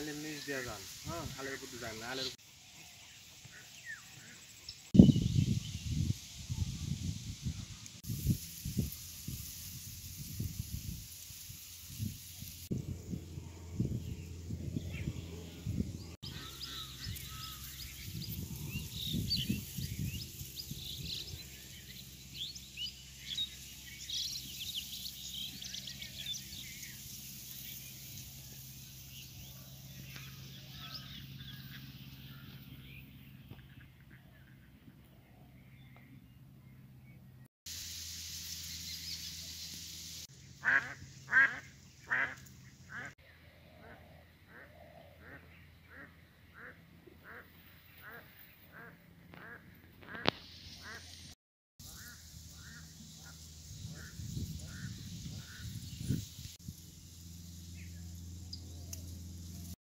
आलेर नै दिएर जानु आलेरको दुध हामी